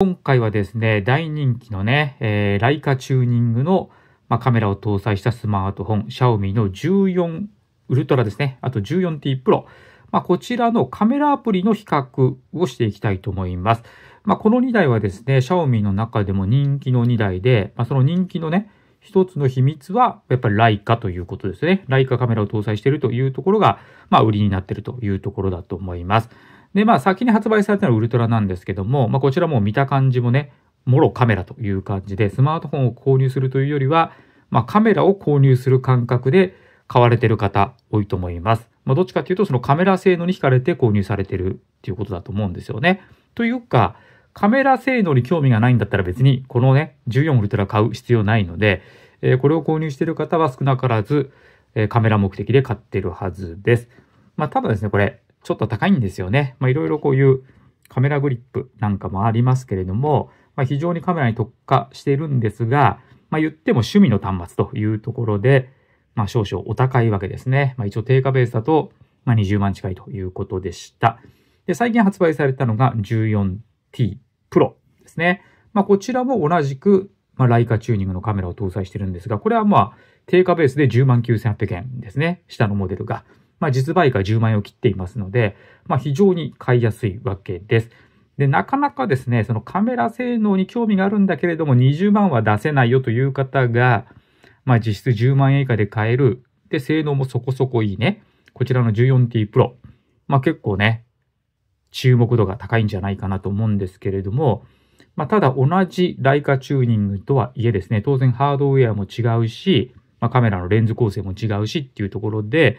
今回はですね、大人気のね、えー、ライカチューニングの、まあ、カメラを搭載したスマートフォン、シャオミーの14ウルトラですね、あと 14T Pro、まあ、こちらのカメラアプリの比較をしていきたいと思います。まあ、この2台はですね、シャオミーの中でも人気の2台で、まあ、その人気のね、一つの秘密は、やっぱりライカということですね。ライカカメラを搭載しているというところが、まあ、売りになっているというところだと思います。で、まあ先に発売されたのはウルトラなんですけども、まあこちらも見た感じもね、もろカメラという感じで、スマートフォンを購入するというよりは、まあカメラを購入する感覚で買われてる方多いと思います。まあどっちかっていうとそのカメラ性能に惹かれて購入されてるっていうことだと思うんですよね。というか、カメラ性能に興味がないんだったら別にこのね、14ウルトラ買う必要ないので、えー、これを購入している方は少なからず、えー、カメラ目的で買ってるはずです。まあ、ただですね、これ、ちょっと高いんですよね。まあ、いろいろこういうカメラグリップなんかもありますけれども、まあ、非常にカメラに特化しているんですが、まあ、言っても趣味の端末というところで、まあ、少々お高いわけですね。まあ、一応定価ベースだと、まあ、20万近いということでした。で、最近発売されたのが 14T Pro ですね。まあ、こちらも同じく、まあ、ライカチューニングのカメラを搭載してるんですが、これはまあ、定価ベースで10万9800円ですね。下のモデルが。まあ、実売価10万円を切っていますので、まあ、非常に買いやすいわけです。で、なかなかですね、そのカメラ性能に興味があるんだけれども、20万は出せないよという方が、まあ、実質10万円以下で買える。で、性能もそこそこいいね。こちらの 14T Pro。まあ、結構ね、注目度が高いんじゃないかなと思うんですけれども、まあ、ただ同じライカチューニングとはいえですね、当然ハードウェアも違うし、まあ、カメラのレンズ構成も違うしっていうところで、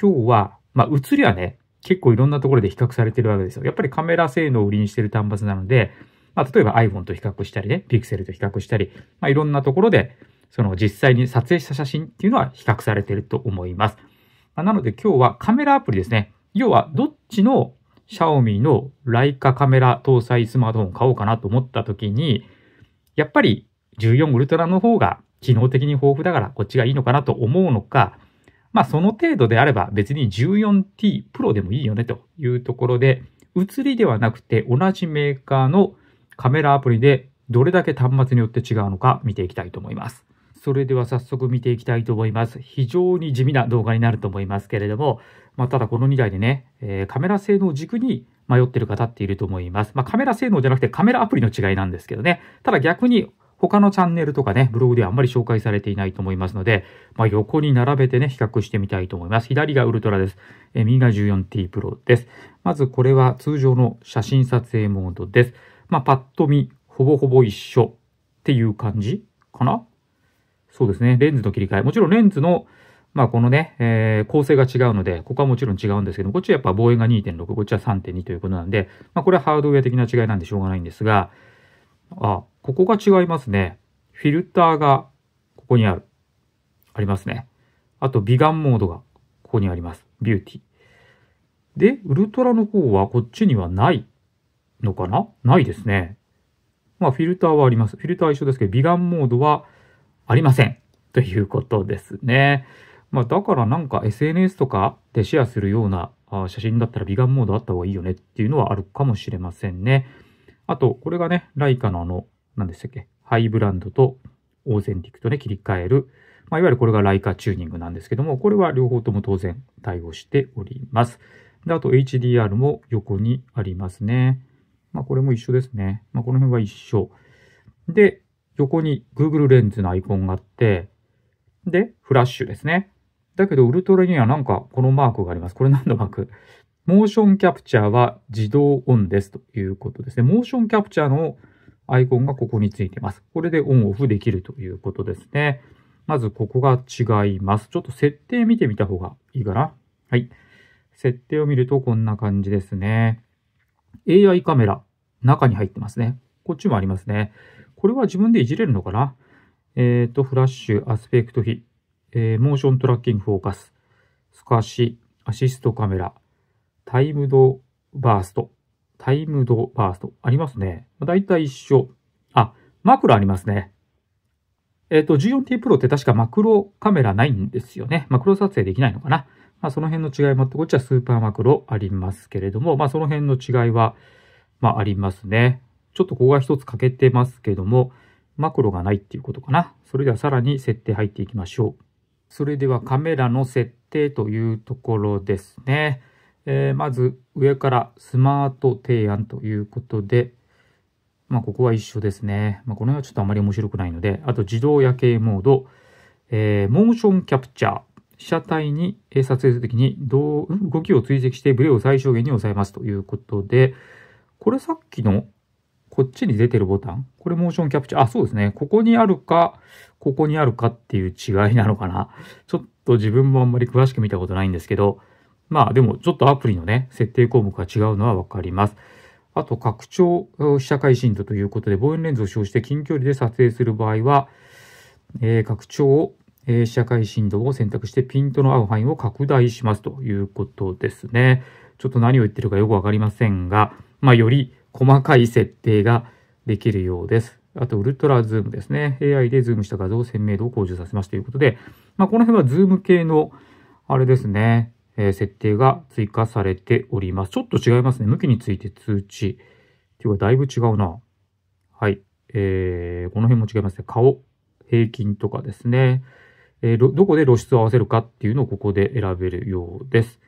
今日は、まあ、映りはね、結構いろんなところで比較されてるわけですよ。やっぱりカメラ性能を売りにしてる端末なので、まあ、例えば iPhone と比較したりね、Pixel と比較したり、まあ、いろんなところで、その実際に撮影した写真っていうのは比較されてると思います。まあ、なので今日はカメラアプリですね。要はどっちの Xiaomi のライカカメラ搭載スマートフォンを買おうかなと思った時に、やっぱり14ウルトラの方が機能的に豊富だからこっちがいいのかなと思うのか、まあその程度であれば別に 14T Pro でもいいよねというところで、写りではなくて同じメーカーのカメラアプリでどれだけ端末によって違うのか見ていきたいと思います。それでは早速見ていきたいと思います。非常に地味な動画になると思いますけれども、まあ、ただこの2台でね、えー、カメラ性能軸に迷ってる方っていると思います。まあ、カメラ性能じゃなくてカメラアプリの違いなんですけどね。ただ逆に他のチャンネルとかね、ブログではあんまり紹介されていないと思いますので、まあ、横に並べてね、比較してみたいと思います。左がウルトラです。え右が 14T プロです。まずこれは通常の写真撮影モードです。まあ、パッと見、ほぼほぼ一緒っていう感じかなそうですね。レンズの切り替え。もちろんレンズの、まあこのね、えー、構成が違うので、ここはもちろん違うんですけどこっちはやっぱ望遠が2.6、こっちは3.2ということなんで、まあこれはハードウェア的な違いなんでしょうがないんですが、あ、ここが違いますね。フィルターがここにある。ありますね。あと、美顔モードがここにあります。ビューティー。で、ウルトラの方はこっちにはないのかなないですね。まあ、フィルターはあります。フィルターは一緒ですけど、美顔モードはありません。ということですね。まあ、だからなんか SNS とかでシェアするような写真だったら美顔モードあった方がいいよねっていうのはあるかもしれませんね。あと、これがね、ライカのあの、何でしたっけ、ハイブランドとオーセンティックとね、切り替える、まあ、いわゆるこれがライカチューニングなんですけども、これは両方とも当然対応しております。で、あと HDR も横にありますね。まあ、これも一緒ですね。まあ、この辺は一緒。で、横に Google レンズのアイコンがあって、で、フラッシュですね。だけど、ウルトラにはなんかこのマークがあります。これ何のマークモーションキャプチャーは自動オンですということですね。モーションキャプチャーのアイコンがここについてます。これでオンオフできるということですね。まずここが違います。ちょっと設定見てみた方がいいかな。はい。設定を見るとこんな感じですね。AI カメラ、中に入ってますね。こっちもありますね。これは自分でいじれるのかなえっ、ー、と、フラッシュ、アスペクト比、えー、モーショントラッキングフォーカス、透かし、アシストカメラ、タイムドバースト。タイムドバースト。ありますね。だいたい一緒。あ、マクロありますね。えっ、ー、と、14T Pro って確かマクロカメラないんですよね。マクロ撮影できないのかな。まあ、その辺の違いもあって、こっちはスーパーマクロありますけれども、まあ、その辺の違いは、まあ、ありますね。ちょっとここが一つ欠けてますけども、マクロがないっていうことかな。それではさらに設定入っていきましょう。それではカメラの設定というところですね。えー、まず上からスマート提案ということで、まあ、ここは一緒ですね。まあ、この辺はちょっとあまり面白くないので、あと自動夜景モード、えー、モーションキャプチャー、被写体に撮影するときに動きを追跡してブレを最小限に抑えますということで、これさっきのこっちに出てるボタン、これモーションキャプチャー、あ、そうですね。ここにあるか、ここにあるかっていう違いなのかな。ちょっと自分もあんまり詳しく見たことないんですけど、まあでもちょっとアプリのね、設定項目が違うのはわかります。あと、拡張被写界深度ということで、望遠レンズを使用して近距離で撮影する場合は、えー、拡張え被写界深度を選択してピントの合う範囲を拡大しますということですね。ちょっと何を言ってるかよくわかりませんが、まあ、より細かい設定ができるようです。あと、ウルトラズームですね。AI でズームした画像を鮮明度を向上させますということで、まあ、この辺はズーム系の、あれですね、え設定が追加されております。ちょっと違いますね。向きについて通知。っていうか、だいぶ違うな。はい。えー、この辺も違いますね。顔、平均とかですね。えー、どこで露出を合わせるかっていうのをここで選べるようです。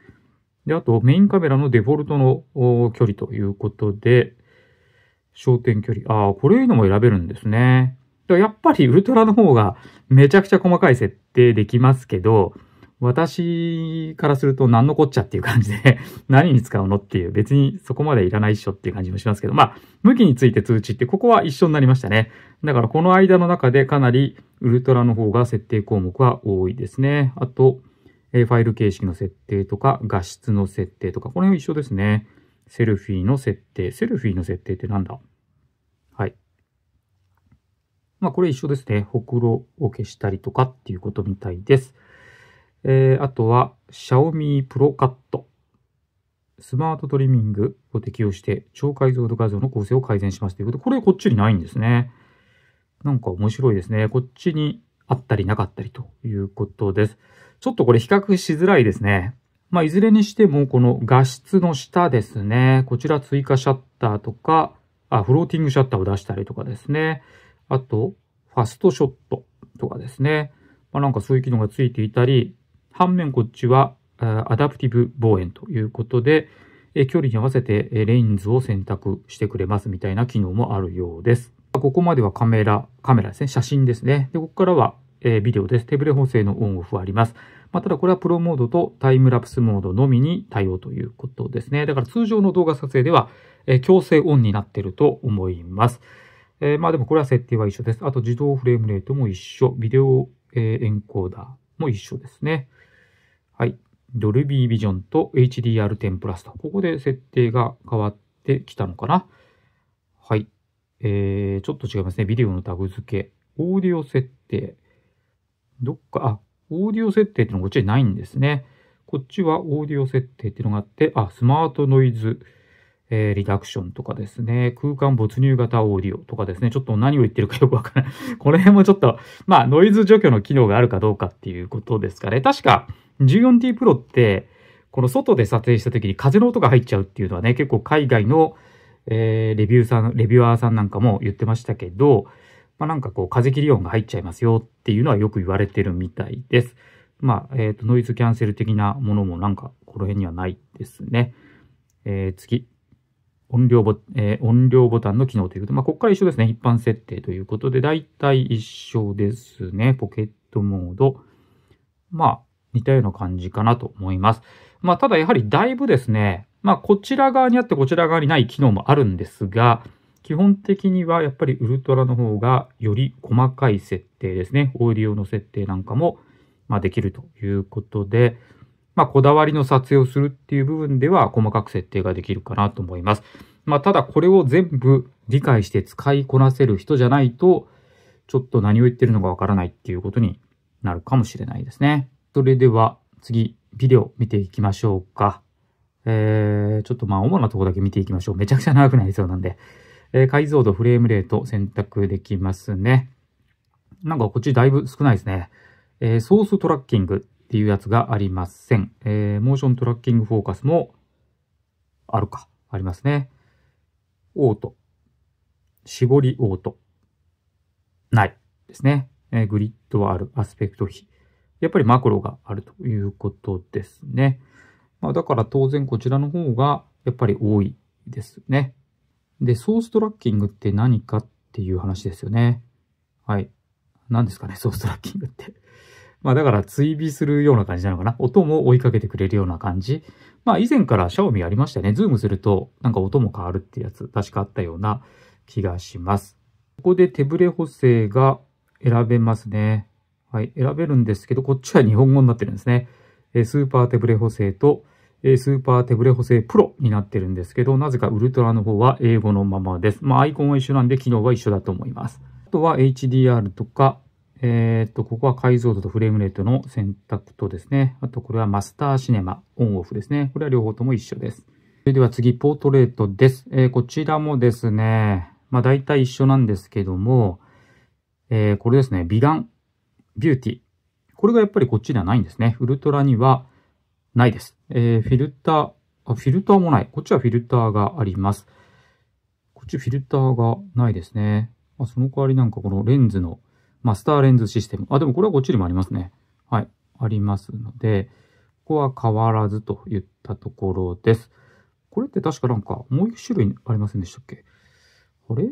で、あと、メインカメラのデフォルトの距離ということで、焦点距離。ああ、これいうのも選べるんですね。やっぱりウルトラの方がめちゃくちゃ細かい設定できますけど、私からすると何のこっちゃっていう感じで 何に使うのっていう、別にそこまでいらないっしょっていう感じもしますけど、まあ、向きについて通知ってここは一緒になりましたね。だからこの間の中でかなりウルトラの方が設定項目は多いですね。あと、えファイル形式の設定とか、画質の設定とか、この辺一緒ですね。セルフィーの設定。セルフィーの設定ってなんだはい。まあ、これ一緒ですね。ほくろを消したりとかっていうことみたいです。えー、あとは、Xiaomi ロカット。スマートトリミングを適用して、超解像度画像の構成を改善しますということで、これこっちにないんですね。なんか面白いですね。こっちにあったりなかったりということです。ちょっとこれ比較しづらいですね。まあ、いずれにしても、この画質の下ですね。こちら追加シャッターとか、あ、フローティングシャッターを出したりとかですね。あと、ファストショットとかですね。まあ、なんかそういう機能がついていたり、反面こっちはアダプティブ望遠ということで、距離に合わせてレインズを選択してくれますみたいな機能もあるようです。ここまではカメラ、カメラですね、写真ですね。で、ここからはビデオです。手ブレ補正のオンオフあります。まあ、ただこれはプロモードとタイムラプスモードのみに対応ということですね。だから通常の動画撮影では強制オンになっていると思います。えー、まあでもこれは設定は一緒です。あと自動フレームレートも一緒。ビデオ、えエンコーダー。も一緒ですね。はい。ドルビービジョンと HDR10 プラスと、ここで設定が変わってきたのかな。はい。えー、ちょっと違いますね。ビデオのタグ付け。オーディオ設定。どっか、あ、オーディオ設定っていうのがこっちにないんですね。こっちはオーディオ設定っていうのがあって、あ、スマートノイズ。えー、リダクションとかですね、空間没入型オーディオとかですね、ちょっと何を言ってるかよくわからない。この辺もちょっと、まあ、ノイズ除去の機能があるかどうかっていうことですかね。確か 14T Pro って、この外で撮影した時に風の音が入っちゃうっていうのはね、結構海外の、えー、レビューさん、レビュアーさんなんかも言ってましたけど、まあ、なんかこう風切り音が入っちゃいますよっていうのはよく言われてるみたいです。まあ、えっ、ー、と、ノイズキャンセル的なものもなんかこの辺にはないですね。えー、次。音量ボ,、えー、音量ボタンの機能ということで、まあ、ここから一緒ですね。一般設定ということで、だいたい一緒ですね。ポケットモード。まあ、似たような感じかなと思います。まあ、ただやはりだいぶですね、まあ、こちら側にあってこちら側にない機能もあるんですが、基本的にはやっぱりウルトラの方がより細かい設定ですね。オーディオの設定なんかも、まあ、できるということで、まあ、こだわりの撮影をするっていう部分では細かく設定ができるかなと思います。まあ、ただこれを全部理解して使いこなせる人じゃないと、ちょっと何を言ってるのかわからないっていうことになるかもしれないですね。それでは次、ビデオ見ていきましょうか。えー、ちょっとまあ主なとこだけ見ていきましょう。めちゃくちゃ長くなりそうなんで。えー、解像度、フレームレート選択できますね。なんかこっちだいぶ少ないですね。えー、ソーストラッキングっていうやつがありません。えー、モーショントラッキングフォーカスもあるか。ありますね。オート。絞りオート。ないですね。えー、グリッドはある。アスペクト比。やっぱりマクロがあるということですね。まあ、だから当然こちらの方がやっぱり多いですね。で、ソーストラッキングって何かっていう話ですよね。はい。何ですかね、ソーストラッキングって。まあだから追尾するような感じなのかな。音も追いかけてくれるような感じ。まあ以前からシャオミありましたね。ズームするとなんか音も変わるってやつ、確かあったような気がします。ここで手ブレ補正が選べますね。はい、選べるんですけど、こっちは日本語になってるんですね。えスーパー手ブレ補正と、えスーパー手ブレ補正プロになってるんですけど、なぜかウルトラの方は英語のままです。まあアイコンは一緒なんで、機能は一緒だと思います。あとは HDR とか、えっ、と、ここは解像度とフレームレートの選択とですね、あとこれはマスターシネマ、オンオフですね。これは両方とも一緒です。それでは次、ポートレートです。えー、こちらもですね、まあ大体一緒なんですけども、えー、これですね、美顔、ビューティー。これがやっぱりこっちではないんですね。ウルトラにはないです。えフィルターあ、フィルターもない。こっちはフィルターがあります。こっちフィルターがないですね。まあ、その代わりなんかこのレンズのマスターレンズシステム。あ、でもこれはこっちにもありますね。はい。ありますので、ここは変わらずといったところです。これって確かなんかもう一種類ありませんでしたっけあれ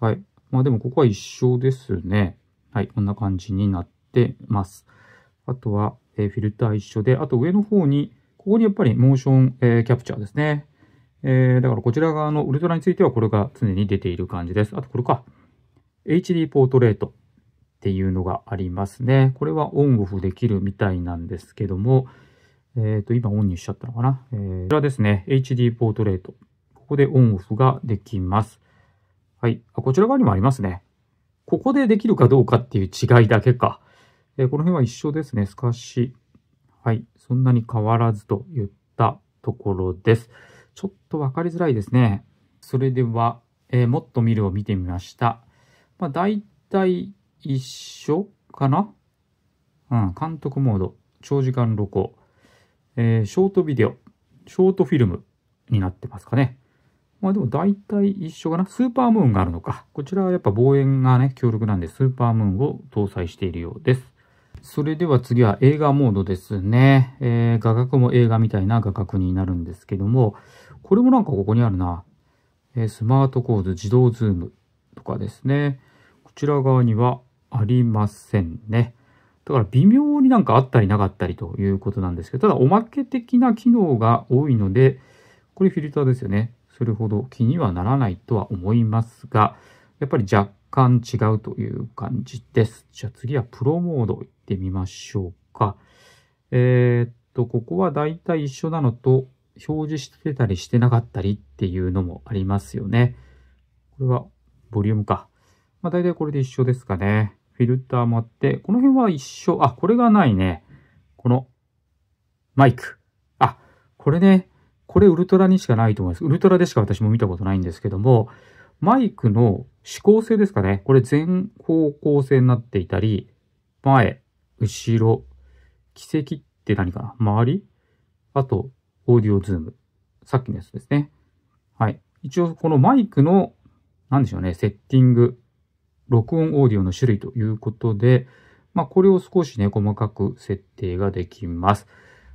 はい。まあでもここは一緒ですね。はい。こんな感じになってます。あとは、えー、フィルター一緒で、あと上の方に、ここにやっぱりモーション、えー、キャプチャーですね。えー、だからこちら側のウルトラについてはこれが常に出ている感じです。あとこれか。HD ポートレート。っていうのがありますね。これはオンオフできるみたいなんですけども、えっ、ー、と、今オンにしちゃったのかな。えー、こちらですね、HD ポートレート。ここでオンオフができます。はい。あ、こちら側にもありますね。ここでできるかどうかっていう違いだけか。えー、この辺は一緒ですね。透かし。はい。そんなに変わらずといったところです。ちょっとわかりづらいですね。それでは、えー、もっと見るを見てみました。まあ、大体一緒かなうん、監督モード、長時間録音、えー、ショートビデオ、ショートフィルムになってますかね。まあでも大体一緒かな。スーパームーンがあるのか。こちらはやっぱ望遠がね、強力なんでスーパームーンを搭載しているようです。それでは次は映画モードですね。えー、画角も映画みたいな画角になるんですけども、これもなんかここにあるな。えー、スマートコーズ自動ズームとかですね。こちら側には、ありませんね。だから微妙になんかあったりなかったりということなんですけど、ただおまけ的な機能が多いので、これフィルターですよね。それほど気にはならないとは思いますが、やっぱり若干違うという感じです。じゃあ次はプロモード行ってみましょうか。えー、っと、ここはだいたい一緒なのと、表示してたりしてなかったりっていうのもありますよね。これはボリュームか。まあ大体これで一緒ですかね。フィルターもあって、この辺は一緒。あ、これがないね。この、マイク。あ、これね、これウルトラにしかないと思います。ウルトラでしか私も見たことないんですけども、マイクの指向性ですかね。これ全方向性になっていたり、前、後ろ、奇跡って何かな周りあと、オーディオズーム。さっきのやつですね。はい。一応、このマイクの、なんでしょうね、セッティング録音オーディオの種類ということで、まあ、これを少しね、細かく設定ができます。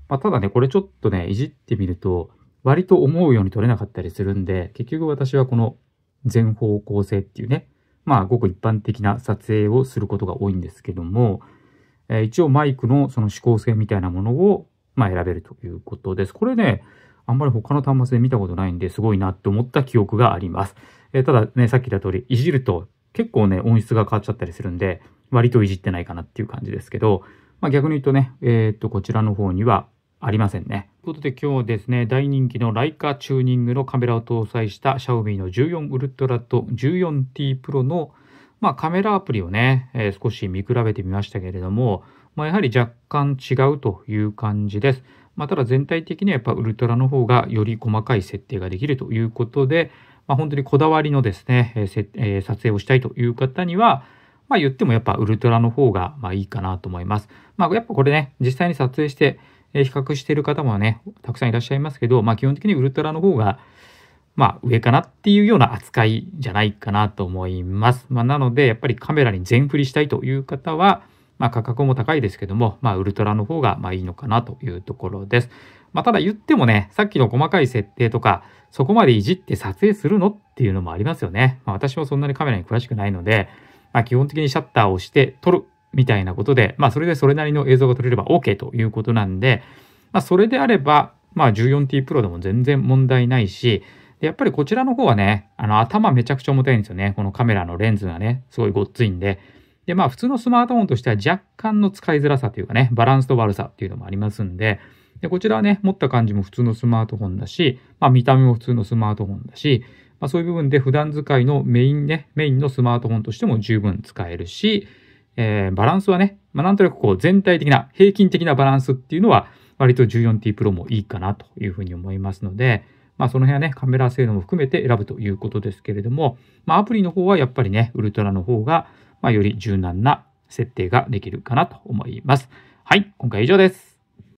まあ、ただね、これちょっとね、いじってみると、割と思うように取れなかったりするんで、結局私はこの全方向性っていうね、まあ、ごく一般的な撮影をすることが多いんですけども、えー、一応マイクのその指向性みたいなものを、まあ、選べるということです。これね、あんまり他の端末で見たことないんで、すごいなって思った記憶があります。えー、ただね、さっき言った通り、いじると結構ね、音質が変わっちゃったりするんで、割といじってないかなっていう感じですけど、まあ、逆に言うとね、えー、っと、こちらの方にはありませんね。ということで今日はですね、大人気のライカチューニングのカメラを搭載した Xiaomi の14ウルトラと 14T Pro の、まあ、カメラアプリをね、えー、少し見比べてみましたけれども、まあ、やはり若干違うという感じです。まあ、ただ全体的にはやっぱウルトラの方がより細かい設定ができるということで、まあ、本当にこだわりのですね、えーえー、撮影をしたいという方には、まあ、言ってもやっぱウルトラの方がまあいいかなと思います。まあ、やっぱこれね、実際に撮影して、えー、比較している方もね、たくさんいらっしゃいますけど、まあ、基本的にウルトラの方が、まあ、上かなっていうような扱いじゃないかなと思います。まあ、なので、やっぱりカメラに全振りしたいという方は、まあ、価格も高いですけども、まあ、ウルトラの方がまいいのかなというところです。まあ、ただ言ってもね、さっきの細かい設定とか、そこまでいじって撮影するのっていうのもありますよね。まあ、私はそんなにカメラに詳しくないので、まあ、基本的にシャッターを押して撮るみたいなことで、まあ、それでそれなりの映像が撮れれば OK ということなんで、まあ、それであれば、まあ、14T Pro でも全然問題ないし、やっぱりこちらの方はね、あの頭めちゃくちゃ重たいんですよね。このカメラのレンズがね、すごいごっついんで、で、まあ普通のスマートフォンとしては若干の使いづらさというかね、バランスと悪さっていうのもありますんで、でこちらはね、持った感じも普通のスマートフォンだし、まあ見た目も普通のスマートフォンだし、まあそういう部分で普段使いのメインね、メインのスマートフォンとしても十分使えるし、えー、バランスはね、まあなんとなくこう全体的な、平均的なバランスっていうのは、割と 14T Pro もいいかなというふうに思いますので、まあその辺はね、カメラ性能も含めて選ぶということですけれども、まあアプリの方はやっぱりね、ウルトラの方がまあ、より柔軟な設定ができるかなと思います。はい、今回以上です。